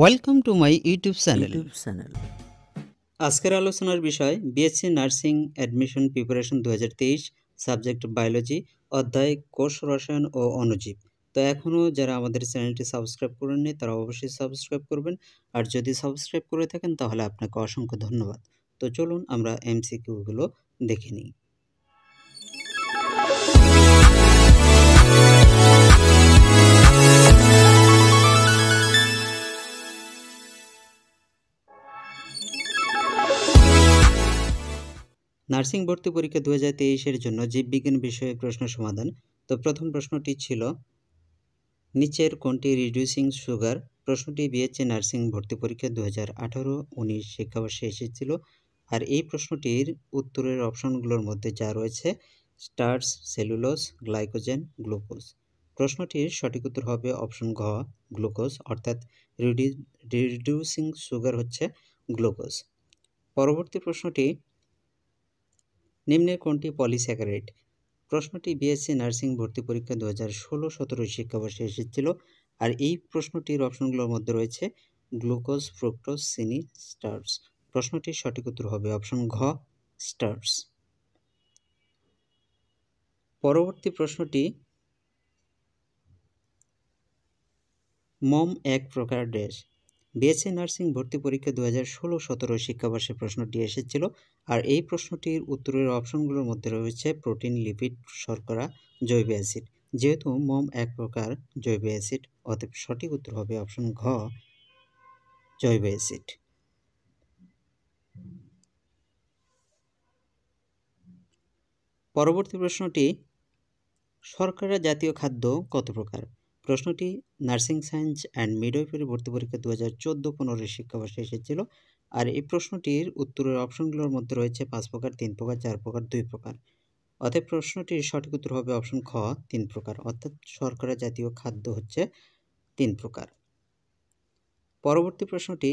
welcome to my YouTube channel channel আজকের আলোচনার বিষয় বিএসসি নার্সিং অ্যাডমিশন প্রিপারেশন দু সাবজেক্ট বায়োলজি অধ্যায় কোষ রসায়ন ও অনুজীব তো এখনও যারা আমাদের চ্যানেলটি সাবস্ক্রাইব করেননি তারা অবশ্যই সাবস্ক্রাইব করবেন আর যদি সাবস্ক্রাইব করে থাকেন তাহলে আপনাকে অসংখ্য ধন্যবাদ তো চলুন আমরা এমসিকিউগুলো দেখে নিই নার্সিং ভর্তি পরীক্ষা দু হাজার তেইশের জন্য জীববিজ্ঞান বিষয়ে প্রশ্ন সমাধান তো প্রথম প্রশ্নটি ছিল নিচের কোনটি রিডিউসিং সুগার প্রশ্নটি বিএচএ নার্সিং ভর্তি পরীক্ষা দু হাজার আঠারো উনিশ শিক্ষাবর্ষে এসেছিল আর এই প্রশ্নটির উত্তরের অপশনগুলোর মধ্যে যা রয়েছে স্টার্স সেলুলোস গ্লাইকোজেন গ্লুকোজ প্রশ্নটির সঠিক উত্তর হবে অপশন ঘ গ্লুকোজ অর্থাৎ রিডিউসিং সুগার হচ্ছে গ্লুকোজ পরবর্তী প্রশ্নটি নিম্নে কোনটি পলিস্যাকারেট প্রশ্নটি বিএসসি নার্সিং ভর্তি পরীক্ষা দু হাজার ষোলো সতেরো শিক্ষাবর্ষে এসেছিল আর এই প্রশ্নটির অপশনগুলোর মধ্যে রয়েছে গ্লুকোজ ফ্রুক্টোজ সিনি স্টার্স প্রশ্নটির সঠিক উত্তর হবে অপশন ঘ স্টার্স পরবর্তী প্রশ্নটি মম এক প্রকার ড্রেস বিএসসি নার্সিং e ভর্তি পরীক্ষা দু হাজার ষোলো সতেরো শিক্ষাবর্ষে প্রশ্নটি এসেছিল আর এই প্রশ্নটির উত্তরের অপশনগুলোর মধ্যে রয়েছে প্রোটিন লিপিড শর্করা জৈব অ্যাসিড যেহেতু মোম এক প্রকার জৈব অ্যাসিড অতএব সঠিক উত্তর হবে অপশন ঘ জৈব অ্যাসিড পরবর্তী প্রশ্নটি শর্করা জাতীয় খাদ্য কত প্রকার প্রশ্নটি নার্সিং সায়েন্স অ্যান্ড মিডওয়াইফারি ভর্তি পরীক্ষা দু হাজার চোদ্দো পনেরো শিক্ষাবর্ষে এসেছিল আর এই প্রশ্নটির উত্তরের অপশনগুলোর মধ্যে রয়েছে পাঁচ প্রকার তিন প্রকার চার প্রকার দুই প্রকার অতএব প্রশ্নটির সঠিক উত্তর হবে অপশন খ তিন প্রকার অর্থাৎ শর্করা জাতীয় খাদ্য হচ্ছে তিন প্রকার পরবর্তী প্রশ্নটি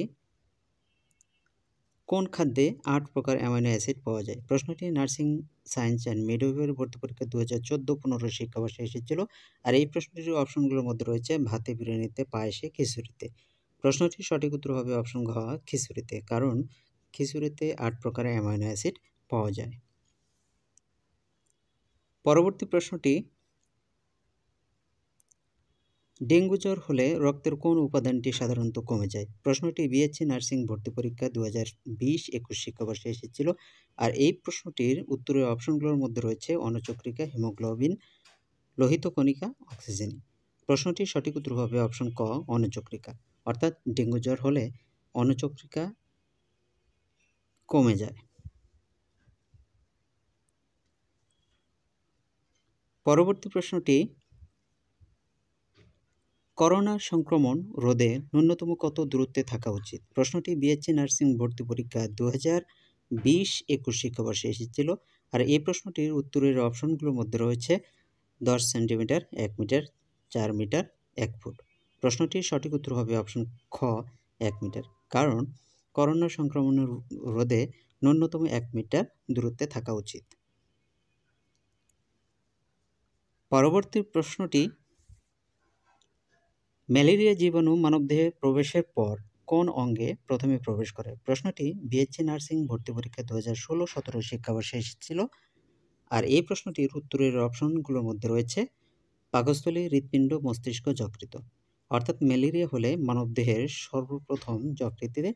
কোন খাদ্যে আট প্রকার অ্যামাইনো অ্যাসিড পাওয়া যায় প্রশ্নটি নার্সিং সায়েন্স অ্যান্ড মিডওয়ের ভর্তি পরীক্ষা দু হাজার চোদ্দো পনেরো শিক্ষাবর্ষে এসেছিল আর এই প্রশ্নটির অপশনগুলোর মধ্যে রয়েছে ভাতে বিরিয়ানিতে পায়েসে খিচুড়িতে প্রশ্নটি সঠিক উত্তর হবে অপশন ঘ খিচুড়িতে কারণ খিচুড়িতে আট প্রকার অ্যামাইনো অ্যাসিড পাওয়া যায় পরবর্তী প্রশ্নটি ডেঙ্গু জ্বর হলে রক্তের কোন উপাদানটি সাধারণত কমে যায় প্রশ্নটি বিএসসি নার্সিং ভর্তি পরীক্ষা দু হাজার বিশ একুশ শিক্ষাবর্ষে এসেছিল আর এই প্রশ্নটির উত্তরের অপশনগুলোর মধ্যে রয়েছে অনচক্রিকা হিমোগ্লোবিন লোহিত কণিকা অক্সিজেন প্রশ্নটি সঠিক উত্তর হবে অপশন ক অনচক্রিকা অর্থাৎ ডেঙ্গু জ্বর হলে অনচক্রিকা কমে যায় পরবর্তী প্রশ্নটি করোনা সংক্রমণ রোধে ন্যূনতম কত দূরত্বে থাকা উচিত প্রশ্নটি বিএসসি নার্সিং ভর্তি পরীক্ষা দু হাজার বিশ একুশ শিক্ষাবর্ষে এসেছিল আর এই প্রশ্নটির উত্তরের অপশনগুলোর মধ্যে রয়েছে দশ সেন্টিমিটার এক মিটার চার মিটার এক ফুট প্রশ্নটির সঠিক উত্তর হবে অপশন খ এক মিটার কারণ করোনা সংক্রমণের রোধে ন্যূনতম এক মিটার দূরত্বে থাকা উচিত পরবর্তী প্রশ্নটি ম্যালেরিয়া জীবাণু মানবদেহে প্রবেশের পর কোন অঙ্গে প্রথমে প্রবেশ করে প্রশ্নটি বিএসসি নার্সিং ভর্তি পরীক্ষা দু হাজার ষোলো সতেরো শিক্ষাবর্ষে এসেছিল আর এই প্রশ্নটির উত্তরের অপশনগুলোর মধ্যে রয়েছে পাকস্থলী হৃৎপিণ্ড মস্তিষ্ক যকৃত অর্থাৎ ম্যালেরিয়া হলে মানবদেহের সর্বপ্রথম যকৃতিতে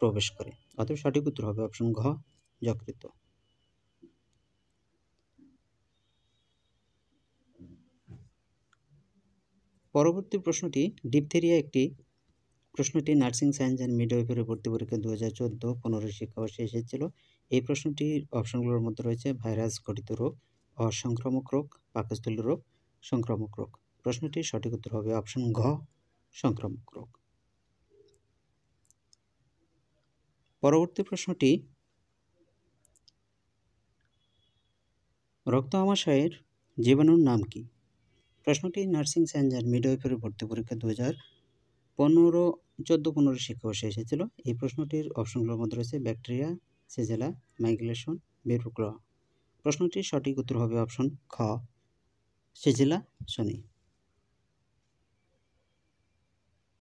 প্রবেশ করে অতএব সঠিক উত্তর হবে অপশন ঘ যকৃত পরবর্তী প্রশ্নটি ডিপথেরিয়া একটি প্রশ্নটি নার্সিং সায়েন্স অ্যান্ড মিডওয়াইফের ভর্তি পরীক্ষা দু হাজার চোদ্দো পনেরো শিক্ষাবর্ষে এসেছিল এই প্রশ্নটির অপশনগুলোর মধ্যে রয়েছে ভাইরাস ঘটিত রোগ অসংক্রামক রোগ পাকস্থল রোগ সংক্রামক রোগ প্রশ্নটি সঠিক উত্তর হবে অপশন ঘ সংক্রামক রোগ পরবর্তী প্রশ্নটি রক্ত আমাশয়ের জীবাণুর নাম কী প্রশ্নটি নার্সিং অ্যান্ড মিডওয়াইফারি ভর্তি পরীক্ষা দু হাজার পনেরো চোদ্দো পনেরো শিক্ষাবর্ষে এসেছিল এই প্রশ্নটির অপশনগুলোর মধ্যে রয়েছে ব্যাকটেরিয়া সেজেলা মাইগ্রেশন বেরুক্ল প্রশ্নটির সঠিক উত্তর হবে অপশন খ সেজেলা শনি